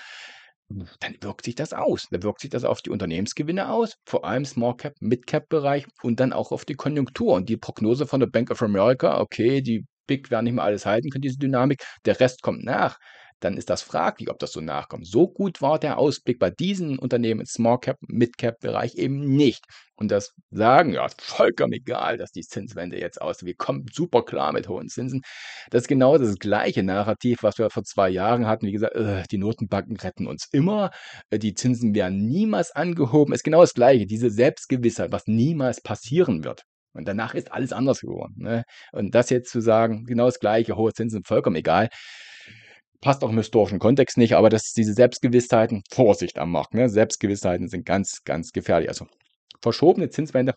dann wirkt sich das aus. Dann wirkt sich das auf die Unternehmensgewinne aus, vor allem Small Cap, Mid Cap Bereich und dann auch auf die Konjunktur. Und die Prognose von der Bank of America, okay, die Big werden nicht mehr alles halten können, diese Dynamik, der Rest kommt nach dann ist das fraglich, ob das so nachkommt. So gut war der Ausblick bei diesen Unternehmen im Small Cap, Mid Cap Bereich eben nicht. Und das sagen, ja, vollkommen egal, dass die Zinswende jetzt aus, wir kommen super klar mit hohen Zinsen. Das ist genau das gleiche Narrativ, was wir vor zwei Jahren hatten. Wie gesagt, äh, die Notenbanken retten uns immer, äh, die Zinsen werden niemals angehoben. ist genau das gleiche, diese Selbstgewissheit, was niemals passieren wird. Und danach ist alles anders geworden. Ne? Und das jetzt zu sagen, genau das gleiche, hohe Zinsen, vollkommen egal, passt auch im historischen Kontext nicht, aber dass diese Selbstgewissheiten, Vorsicht am Markt, ne? Selbstgewissheiten sind ganz, ganz gefährlich. Also verschobene Zinswende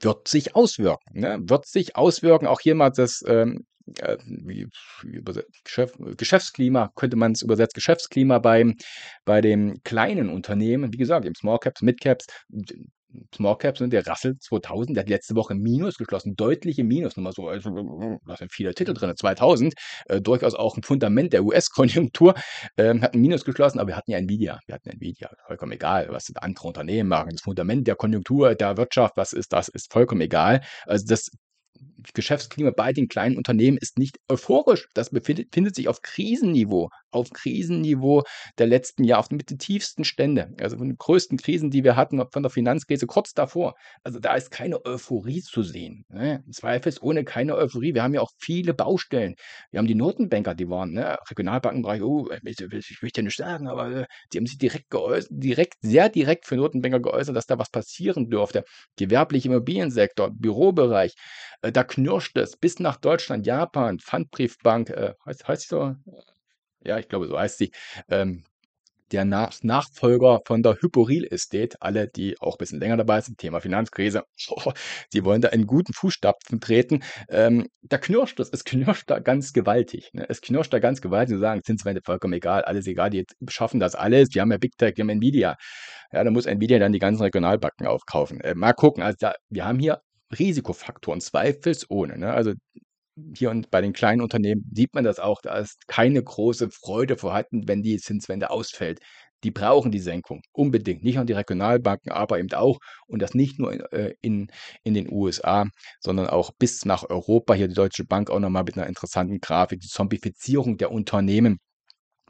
wird sich auswirken, ne? wird sich auswirken. Auch hier mal das ähm, äh, wie, Geschäftsklima, könnte man es übersetzen, Geschäftsklima bei, bei dem kleinen Unternehmen, wie gesagt, eben Small Caps, Mid Caps, Small Caps, ne, der Russell 2000, der hat letzte Woche Minus geschlossen, deutliche Minus, nochmal so, also, da sind viele Titel drin, 2000, äh, durchaus auch ein Fundament der US-Konjunktur, ähm, hat ein Minus geschlossen, aber wir hatten ja Nvidia, wir hatten Nvidia, vollkommen egal, was andere Unternehmen machen, das Fundament der Konjunktur, der Wirtschaft, was ist das, ist vollkommen egal, also das Geschäftsklima bei den kleinen Unternehmen ist nicht euphorisch. Das befindet findet sich auf Krisenniveau, auf Krisenniveau der letzten Jahre, auf mit den tiefsten Stände, also von den größten Krisen, die wir hatten, von der Finanzkrise kurz davor. Also da ist keine Euphorie zu sehen. Ne? Zweifelsohne keine Euphorie. Wir haben ja auch viele Baustellen. Wir haben die Notenbanker, die waren, ne? Regionalbankenbereich, oh, ich, möchte ja nicht sagen, aber äh, die haben sich direkt geäußert, direkt, sehr direkt für Notenbanker geäußert, dass da was passieren dürfte. Gewerbliche Immobiliensektor, Bürobereich, äh, da knirscht es bis nach Deutschland, Japan, Pfandbriefbank, äh, heißt, heißt so? Ja, ich glaube, so heißt sie. Ähm, der nach Nachfolger von der Hyporil Estate. Alle, die auch ein bisschen länger dabei sind, Thema Finanzkrise, oh, die wollen da in guten Fußstapfen treten. Ähm, da knirscht es, es knirscht da ganz gewaltig. Ne? Es knirscht da ganz gewaltig. Sie sagen, Zinswende vollkommen egal, alles egal, die schaffen das alles. Wir haben ja Big Tech, wir haben Nvidia. Ja, da muss Nvidia dann die ganzen Regionalbacken aufkaufen. Äh, mal gucken, also da, wir haben hier Risikofaktoren, zweifelsohne. Ne? Also hier und bei den kleinen Unternehmen sieht man das auch, da ist keine große Freude vorhanden, wenn die Zinswende ausfällt. Die brauchen die Senkung unbedingt, nicht nur die Regionalbanken, aber eben auch und das nicht nur in, äh, in, in den USA, sondern auch bis nach Europa. Hier die Deutsche Bank auch nochmal mit einer interessanten Grafik, die Zombifizierung der Unternehmen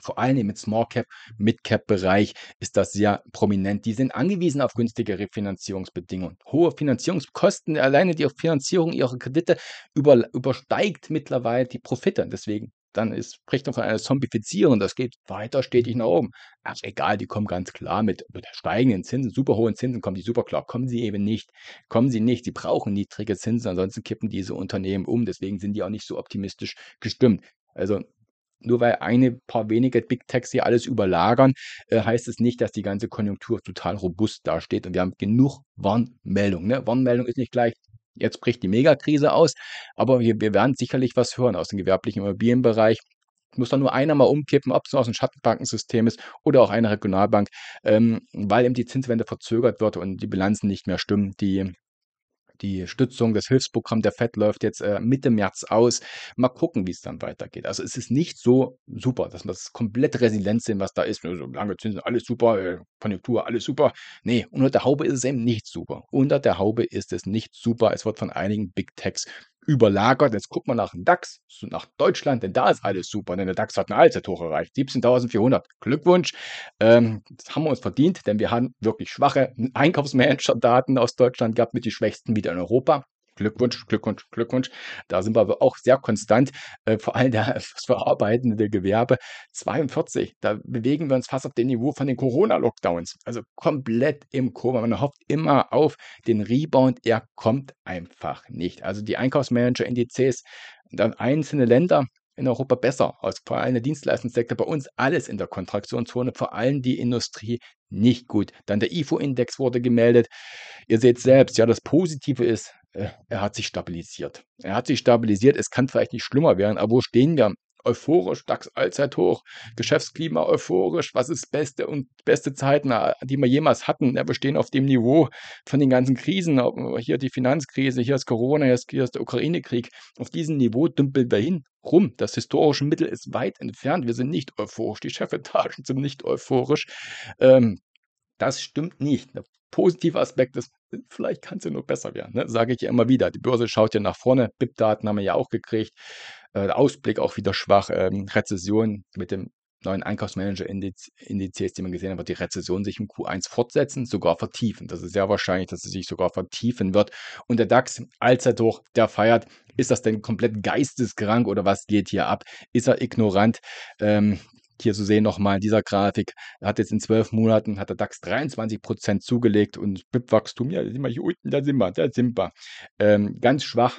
vor allem im Small Cap, Mid Cap Bereich ist das sehr prominent. Die sind angewiesen auf günstige Refinanzierungsbedingungen. Hohe Finanzierungskosten, alleine die Finanzierung ihrer Kredite über, übersteigt mittlerweile die Profite. Deswegen dann ist Richtung von einer Zombifizierung, das geht weiter stetig nach oben. Ach, egal, die kommen ganz klar mit, mit steigenden Zinsen, super hohen Zinsen kommen die super klar. Kommen sie eben nicht. Kommen sie nicht. Sie brauchen niedrige Zinsen, ansonsten kippen diese Unternehmen um. Deswegen sind die auch nicht so optimistisch gestimmt. Also nur weil eine paar wenige Big Techs hier alles überlagern, äh, heißt es nicht, dass die ganze Konjunktur total robust dasteht. Und wir haben genug Warnmeldungen. Ne? Warnmeldung ist nicht gleich, jetzt bricht die Megakrise aus, aber wir, wir werden sicherlich was hören aus dem gewerblichen Immobilienbereich muss dann nur einer mal umkippen, ob es aus dem Schattenbankensystem ist oder auch eine Regionalbank, ähm, weil eben die Zinswende verzögert wird und die Bilanzen nicht mehr stimmen, die die Stützung des Hilfsprogramms der FED läuft jetzt äh, Mitte März aus. Mal gucken, wie es dann weitergeht. Also es ist nicht so super, dass man das komplett resilient sehen, was da ist. Also lange Zinsen, alles super, äh, Konjunktur, alles super. Nee, unter der Haube ist es eben nicht super. Unter der Haube ist es nicht super. Es wird von einigen Big Techs überlagert. Jetzt guckt man nach dem DAX, nach Deutschland, denn da ist alles super. Denn der DAX hat eine Allzeithoch erreicht, 17.400. Glückwunsch. Ähm, das haben wir uns verdient, denn wir haben wirklich schwache Einkaufsmanager-Daten aus Deutschland gehabt, mit den schwächsten wieder in Europa. Glückwunsch, Glückwunsch, Glückwunsch. Da sind wir aber auch sehr konstant, äh, vor allem das verarbeitende Gewerbe 42. Da bewegen wir uns fast auf dem Niveau von den Corona-Lockdowns. Also komplett im Koma. Man hofft immer auf den Rebound. Er kommt einfach nicht. Also die Einkaufsmanager-Indizes, dann einzelne Länder, in Europa besser aus. Vor allem der Dienstleistungssektor, bei uns alles in der Kontraktionszone, vor allem die Industrie nicht gut. Dann der IFO-Index wurde gemeldet. Ihr seht selbst, ja, das Positive ist, äh, er hat sich stabilisiert. Er hat sich stabilisiert. Es kann vielleicht nicht schlimmer werden, aber wo stehen wir? Euphorisch, DAX allzeit hoch, Geschäftsklima euphorisch, was ist beste und beste Zeiten, äh, die wir jemals hatten. Ja, wir stehen auf dem Niveau von den ganzen Krisen, äh, hier die Finanzkrise, hier ist Corona, hier ist, hier ist der Ukraine-Krieg. Auf diesem Niveau dümpeln wir hin rum. Das historische Mittel ist weit entfernt. Wir sind nicht euphorisch, die Chefetagen sind nicht euphorisch. Ähm, das stimmt nicht positive Aspekt ist, vielleicht kann es ja nur besser werden. Ne? Sage ich ja immer wieder. Die Börse schaut ja nach vorne. BIP-Daten haben wir ja auch gekriegt. Äh, Ausblick auch wieder schwach. Ähm, Rezession mit dem neuen Einkaufsmanager-Indizes, die man gesehen hat, wird die Rezession sich im Q1 fortsetzen, sogar vertiefen. Das ist sehr wahrscheinlich, dass sie sich sogar vertiefen wird. Und der DAX, allzeit hoch, der feiert. Ist das denn komplett geisteskrank oder was geht hier ab? Ist er ignorant? Ähm, hier zu sehen nochmal in dieser Grafik, hat jetzt in zwölf Monaten, hat der DAX 23 zugelegt und BIP-Wachstum, ja, da sind wir hier unten, da sind wir, da sind wir. Ähm, ganz schwach,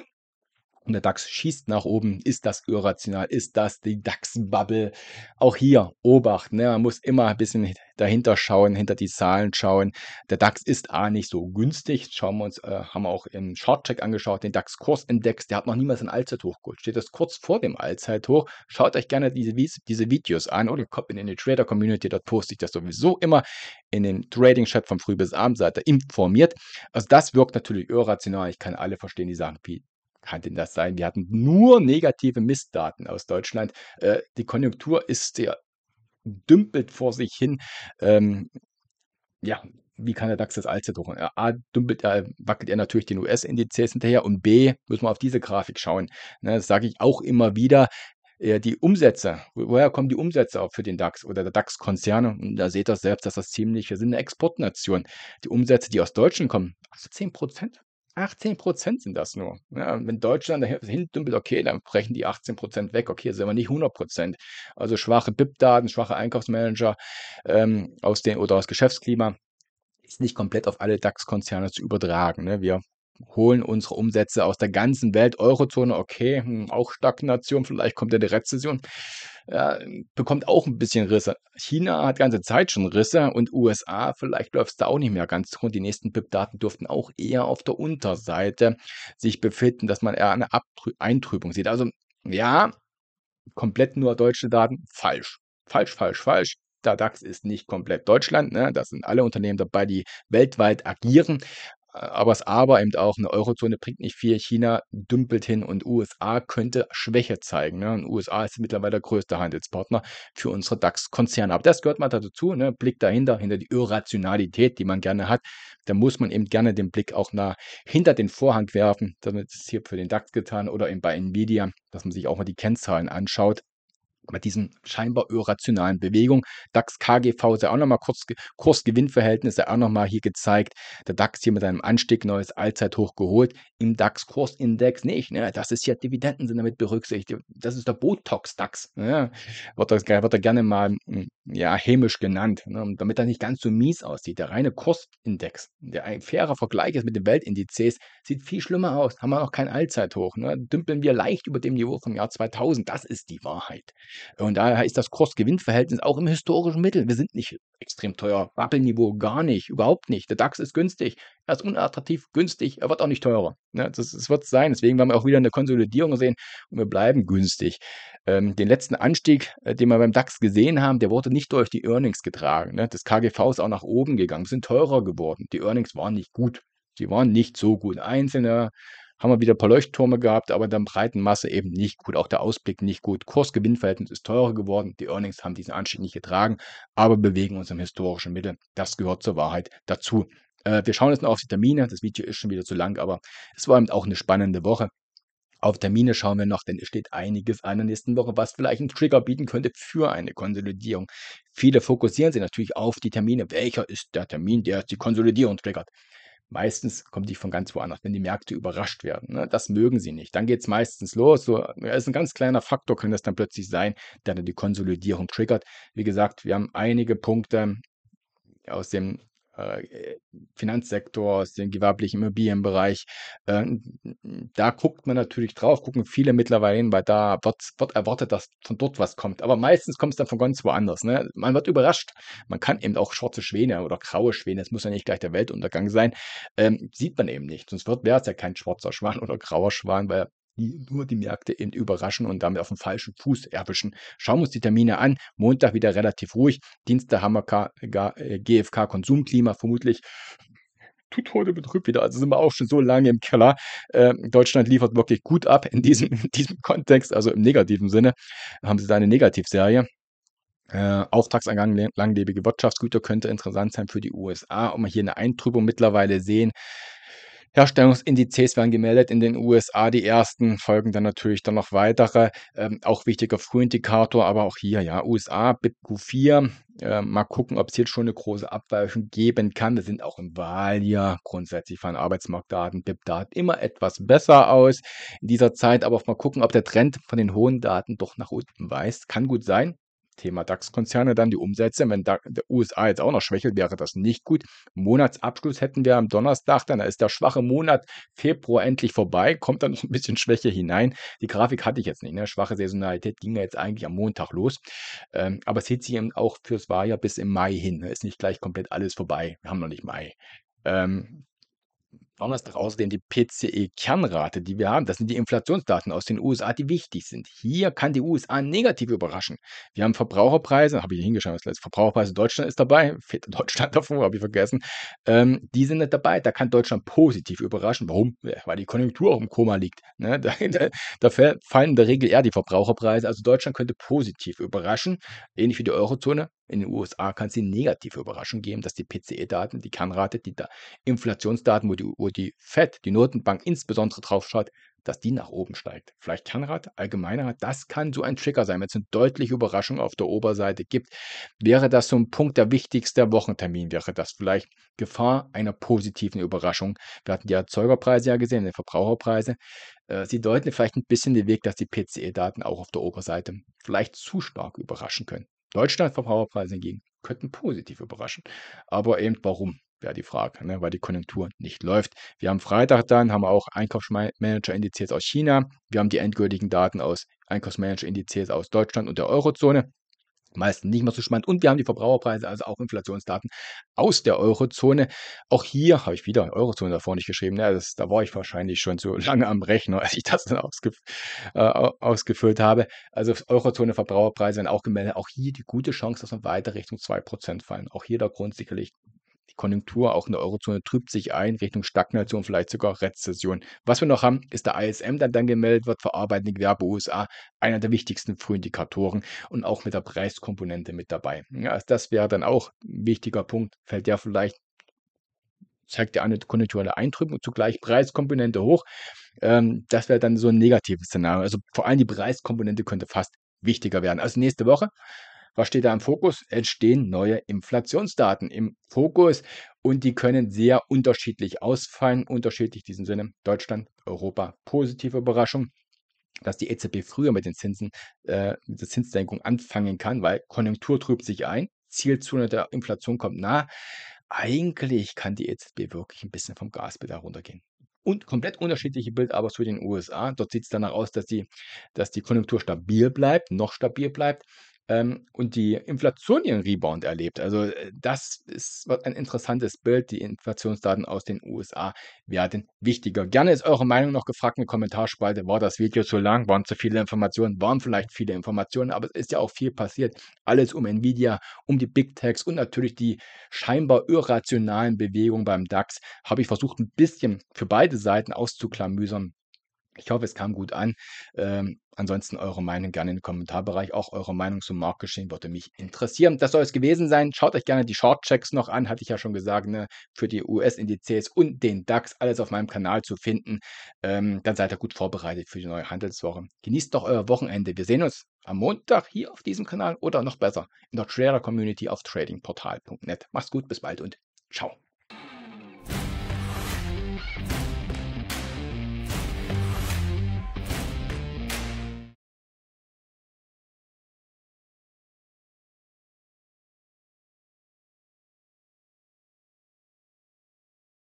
und der DAX schießt nach oben. Ist das irrational? Ist das die DAX-Bubble? Auch hier, Obacht, ne? man muss immer ein bisschen dahinter schauen, hinter die Zahlen schauen. Der DAX ist A nicht so günstig. Schauen wir uns, äh, haben wir auch im Short-Check angeschaut, den DAX-Kursindex, der hat noch niemals ein Allzeithoch geholt. Steht das kurz vor dem Allzeithoch. Schaut euch gerne diese, diese Videos an oder kommt in die Trader-Community, dort poste ich das sowieso immer in den Trading-Chat von früh bis abends. seid ihr informiert. Also das wirkt natürlich irrational. Ich kann alle verstehen, die sagen, wie kann denn das sein? Wir hatten nur negative Mistdaten aus Deutschland. Äh, die Konjunktur ist ja dümpelt vor sich hin. Ähm, ja, wie kann der DAX das allzeit hoch? A, dümpelt, äh, wackelt er natürlich den US-Indizes hinterher und B, müssen wir auf diese Grafik schauen. Ne, das sage ich auch immer wieder. Äh, die Umsätze, woher kommen die Umsätze auch für den DAX oder der DAX-Konzerne? Da seht ihr selbst, dass das ziemlich, wir sind eine Exportnation. Die Umsätze, die aus Deutschland kommen, also 10 Prozent 18 Prozent sind das nur. Ja, wenn Deutschland dahin dümpelt, okay, dann brechen die 18 Prozent weg. Okay, sind wir nicht 100 Prozent. Also schwache BIP-Daten, schwache Einkaufsmanager ähm, aus den, oder aus Geschäftsklima ist nicht komplett auf alle DAX-Konzerne zu übertragen. Ne? Wir holen unsere Umsätze aus der ganzen Welt, Eurozone, okay, hm, auch Stagnation, vielleicht kommt ja die Rezession, ja, bekommt auch ein bisschen Risse. China hat ganze Zeit schon Risse und USA, vielleicht läuft es da auch nicht mehr ganz rund. Die nächsten BIP-Daten dürften auch eher auf der Unterseite sich befinden, dass man eher eine Abtrü Eintrübung sieht. Also ja, komplett nur deutsche Daten, falsch. Falsch, falsch, falsch. Der DAX ist nicht komplett Deutschland. Ne? Da sind alle Unternehmen dabei, die weltweit agieren aber das Aber eben auch, eine Eurozone bringt nicht viel, China dümpelt hin und USA könnte Schwäche zeigen. Ne? Und USA ist mittlerweile der größte Handelspartner für unsere DAX-Konzerne. Aber das gehört mal dazu, ne? Blick dahinter, hinter die Irrationalität, die man gerne hat. Da muss man eben gerne den Blick auch nah hinter den Vorhang werfen. Damit ist hier für den DAX getan oder eben bei Nvidia, dass man sich auch mal die Kennzahlen anschaut mit diesen scheinbar irrationalen Bewegungen. DAX KGV ist ja auch nochmal kurz, Kursgewinnverhältnisse ja auch nochmal hier gezeigt. Der DAX hier mit einem Anstieg neues Allzeithoch geholt. Im DAX Kursindex nicht. Ne? Das ist ja Dividenden sind damit berücksichtigt. Das ist der Botox DAX. Ne? Wird, er, wird er gerne mal hm, ja, hämisch genannt, ne? damit er nicht ganz so mies aussieht. Der reine Kursindex, der ein fairer Vergleich ist mit den Weltindizes, sieht viel schlimmer aus. Haben wir noch kein Allzeithoch. Ne? Dümpeln wir leicht über dem Niveau vom Jahr 2000. Das ist die Wahrheit. Und daher ist das Kurs-Gewinn-Verhältnis auch im historischen Mittel. Wir sind nicht extrem teuer. Wappelniveau gar nicht, überhaupt nicht. Der DAX ist günstig, er ist unattraktiv, günstig, er wird auch nicht teurer. Ja, ne, das, das wird es sein. Deswegen werden wir auch wieder eine Konsolidierung sehen und wir bleiben günstig. Ähm, den letzten Anstieg, äh, den wir beim DAX gesehen haben, der wurde nicht durch die Earnings getragen. Ne? Das KGV ist auch nach oben gegangen, sind teurer geworden. Die Earnings waren nicht gut. Sie waren nicht so gut. Einzelne haben wir wieder ein paar Leuchttürme gehabt, aber in der breiten Masse eben nicht gut. Auch der Ausblick nicht gut. Kursgewinnverhältnis ist teurer geworden. Die Earnings haben diesen Anstieg nicht getragen, aber bewegen uns im historischen Mittel. Das gehört zur Wahrheit dazu. Äh, wir schauen jetzt noch auf die Termine. Das Video ist schon wieder zu lang, aber es war eben auch eine spannende Woche. Auf Termine schauen wir noch, denn es steht einiges an der nächsten Woche, was vielleicht einen Trigger bieten könnte für eine Konsolidierung. Viele fokussieren sich natürlich auf die Termine. Welcher ist der Termin, der die Konsolidierung triggert? Meistens kommt die von ganz woanders, wenn die Märkte überrascht werden. Ne? Das mögen sie nicht. Dann geht es meistens los. So ja, ist ein ganz kleiner Faktor, kann das dann plötzlich sein, der dann die Konsolidierung triggert. Wie gesagt, wir haben einige Punkte aus dem äh, äh, Finanzsektor, aus dem gewerblichen Immobilienbereich. Ähm, da guckt man natürlich drauf, gucken viele mittlerweile hin, weil da wird, wird erwartet, dass von dort was kommt. Aber meistens kommt es dann von ganz woanders. Ne? Man wird überrascht. Man kann eben auch schwarze Schwäne oder graue Schwäne, das muss ja nicht gleich der Weltuntergang sein, ähm, sieht man eben nicht. Sonst wäre es ja kein schwarzer Schwan oder grauer Schwan, weil die nur die Märkte eben überraschen und damit auf dem falschen Fuß erwischen. Schauen wir uns die Termine an. Montag wieder relativ ruhig. Dienstag haben wir GFK äh, Konsumklima vermutlich tut heute betrübt wieder. Also sind wir auch schon so lange im Keller. Äh, Deutschland liefert wirklich gut ab in diesem, in diesem Kontext, also im negativen Sinne, haben sie da eine Negativserie. Äh, Auftragseingang langlebige Wirtschaftsgüter könnte interessant sein für die USA. Und wir hier eine Eintrübung mittlerweile sehen, Herstellungsindizes werden gemeldet in den USA. Die ersten folgen dann natürlich dann noch weitere. Ähm, auch wichtiger Frühindikator, aber auch hier, ja, USA, bipq 4 Äh, mal gucken, ob es jetzt schon eine große Abweichung geben kann. Wir sind auch im Wahljahr. Grundsätzlich fahren Arbeitsmarktdaten, BIP-Daten immer etwas besser aus in dieser Zeit. Aber auch mal gucken, ob der Trend von den hohen Daten doch nach unten weist. Kann gut sein. Thema DAX-Konzerne dann die Umsätze. Wenn der USA jetzt auch noch schwächelt, wäre das nicht gut. Monatsabschluss hätten wir am Donnerstag, dann ist der schwache Monat Februar endlich vorbei, kommt dann noch ein bisschen Schwäche hinein. Die Grafik hatte ich jetzt nicht, ne? schwache Saisonalität ging ja jetzt eigentlich am Montag los, ähm, aber es zieht sich eben auch fürs Wahljahr bis im Mai hin. Ne? Ist nicht gleich komplett alles vorbei, wir haben noch nicht Mai. Ähm, Donnerstag außerdem die PCE-Kernrate, die wir haben. Das sind die Inflationsdaten aus den USA, die wichtig sind. Hier kann die USA negativ überraschen. Wir haben Verbraucherpreise, habe ich hingeschaut, das Verbraucherpreise Deutschland ist dabei, fehlt Deutschland davor, habe ich vergessen. Ähm, die sind nicht dabei, da kann Deutschland positiv überraschen. Warum? Weil die Konjunktur auch im Koma liegt. Ne? Da, da, fallen in der Regel eher die Verbraucherpreise. Also Deutschland könnte positiv überraschen, ähnlich wie die Eurozone. In den USA kann es die negative Überraschung geben, dass die PCE-Daten, die Kernrate, die da Inflationsdaten, wo die, wo die FED, die Notenbank insbesondere drauf schaut, dass die nach oben steigt. Vielleicht Kernrate, Allgemeinrate, das kann so ein Trigger sein, wenn es eine deutliche Überraschung auf der Oberseite gibt. Wäre das so ein Punkt der wichtigste Wochentermin, wäre das vielleicht Gefahr einer positiven Überraschung. Wir hatten die Erzeugerpreise ja gesehen, die Verbraucherpreise. Äh, sie deuten vielleicht ein bisschen den Weg, dass die PCE-Daten auch auf der Oberseite vielleicht zu stark überraschen können. Deutschland Verbraucherpreise hingegen könnten positiv überraschen. Aber eben warum? wäre die Frage, ne, weil die Konjunktur nicht läuft. Wir haben Freitag dann, haben auch Einkaufsmanager-Indizes aus China, wir haben die endgültigen Daten aus Einkaufsmanager-Indizes aus Deutschland und der Eurozone meistens nicht mehr so spannend. Und wir haben die Verbraucherpreise, also auch Inflationsdaten aus der Eurozone. Auch hier habe ich wieder Eurozone davor nicht geschrieben. Ja, ne? also das, da war ich wahrscheinlich schon zu lange am Rechner, als ich das dann ausgef äh, ausgefüllt habe. Also Eurozone Verbraucherpreise werden auch gemeldet. Auch hier die gute Chance, dass wir weiter Richtung 2% fallen. Auch hier der Grund sicherlich die Konjunktur auch in der Eurozone trübt sich ein Richtung Stagnation, vielleicht sogar Rezession. Was wir noch haben, ist der ISM, der dann gemeldet wird, verarbeitende Gewerbe USA, einer der wichtigsten Frühindikatoren und auch mit der Preiskomponente mit dabei. Ja, also das wäre dann auch ein wichtiger Punkt, fällt ja vielleicht zeigt ja eine konjunkturelle Eintrübung und zugleich Preiskomponente hoch. Ähm, das wäre dann so ein negatives Szenario. Also vor allem die Preiskomponente könnte fast wichtiger werden. Also nächste Woche was steht da im Fokus? Es stehen neue Inflationsdaten im Fokus und die können sehr unterschiedlich ausfallen. Unterschiedlich in diesem Sinne Deutschland, Europa, positive Überraschung dass die EZB früher mit den Zinsen, äh, mit der Zinssenkung anfangen kann, weil Konjunktur trübt sich ein, Zielzone der Inflation kommt nah. Eigentlich kann die EZB wirklich ein bisschen vom Gaspedal runtergehen. Und komplett unterschiedliche Bild aber zu den USA. Dort sieht es danach aus, dass die, dass die Konjunktur stabil bleibt, noch stabil bleibt ähm, und die Inflation ihren Rebound erlebt. Also äh, das ist ein interessantes Bild, die Inflationsdaten aus den USA werden wichtiger. Gerne ist eure Meinung noch gefragt in der Kommentarspalte. War das Video zu lang? Waren zu viele Informationen? Waren vielleicht viele Informationen? Aber es ist ja auch viel passiert. Alles um Nvidia, um die Big Techs und natürlich die scheinbar irrationalen Bewegungen beim DAX habe ich versucht, ein bisschen für beide Seiten auszuklamüsern. Ich hoffe, es kam gut an. Ähm, ansonsten eure Meinung gerne im Kommentarbereich. Auch eure Meinung zum Marktgeschehen würde mich interessieren. Das soll es gewesen sein. Schaut euch gerne die Shortchecks noch an, hatte ich ja schon gesagt, ne? für die US-Indizes und den DAX. Alles auf meinem Kanal zu finden. Ähm, dann seid ihr gut vorbereitet für die neue Handelswoche. Genießt doch euer Wochenende. Wir sehen uns am Montag hier auf diesem Kanal oder noch besser in der Trader Community auf tradingportal.net. Macht's gut, bis bald und ciao.